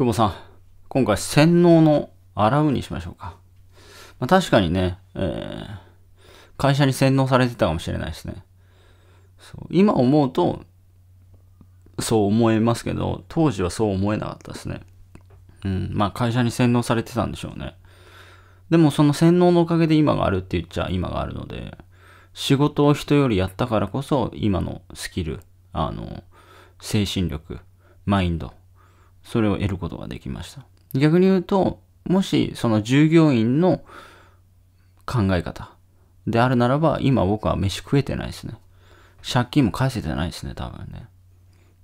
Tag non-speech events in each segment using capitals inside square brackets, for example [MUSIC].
久保さん、今回洗脳の洗うにしましょうか。まあ、確かにね、えー、会社に洗脳されてたかもしれないですね。そう今思うと、そう思えますけど、当時はそう思えなかったですね。うん、まあ会社に洗脳されてたんでしょうね。でもその洗脳のおかげで今があるって言っちゃ今があるので、仕事を人よりやったからこそ今のスキル、あの、精神力、マインドそれを得ることができました。逆に言うと、もしその従業員の考え方であるならば、今僕は飯食えてないですね。借金も返せてないですね、多分ね。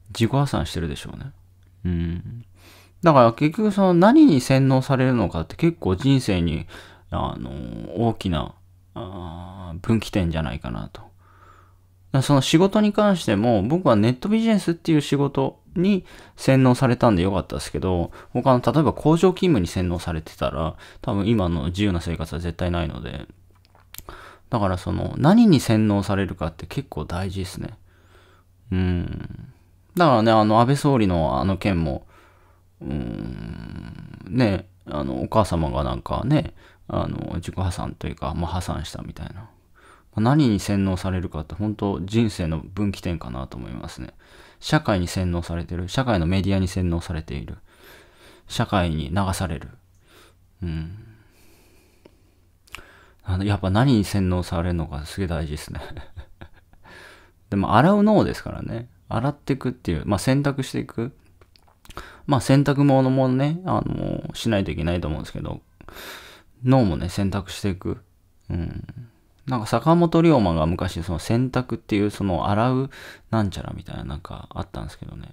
自己破産してるでしょうね。うん。だから結局その何に洗脳されるのかって結構人生に、あの、大きな、分岐点じゃないかなとその仕事に関しても、僕はネットビジネスっていう仕事に洗脳されたんでよかったですけど、他の、例えば工場勤務に洗脳されてたら、多分今の自由な生活は絶対ないので、だからその、何に洗脳されるかって結構大事ですね。うん。だからね、あの、安倍総理のあの件も、うん、ね、あの、お母様がなんかね、あの、自己破産というか、まあ、破産したみたいな。何に洗脳されるかって本当人生の分岐点かなと思いますね。社会に洗脳されてる。社会のメディアに洗脳されている。社会に流される。うん。あの、やっぱ何に洗脳されるのかすげえ大事ですね [LAUGHS] でも洗う脳ですからね。洗っていくっていう。まあ洗濯していく。まあ洗濯物もね、あの、しないといけないと思うんですけど、脳もね、洗濯していく。うん。なんか坂本龍馬が昔その洗濯っていうその洗うなんちゃらみたいななんかあったんですけどね。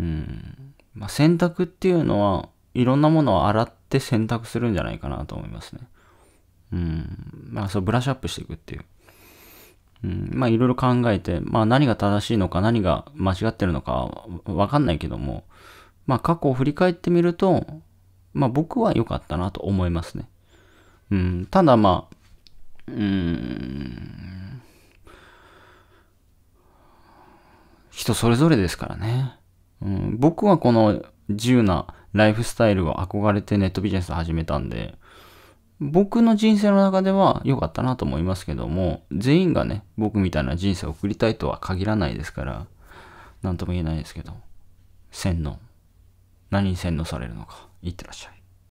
うん。まあ、洗濯っていうのはいろんなものを洗って洗濯するんじゃないかなと思いますね。うん。まあそうブラッシュアップしていくっていう。うん、まあいろいろ考えて、まあ何が正しいのか何が間違ってるのかわかんないけども、まあ過去を振り返ってみると、まあ僕は良かったなと思いますね。うん、ただまあ、うーん。人それぞれですからね。うん、僕はこの自由なライフスタイルを憧れてネットビジネスを始めたんで、僕の人生の中では良かったなと思いますけども、全員がね、僕みたいな人生を送りたいとは限らないですから、何とも言えないですけど、洗脳。何に洗脳されるのか。いってらっしゃい。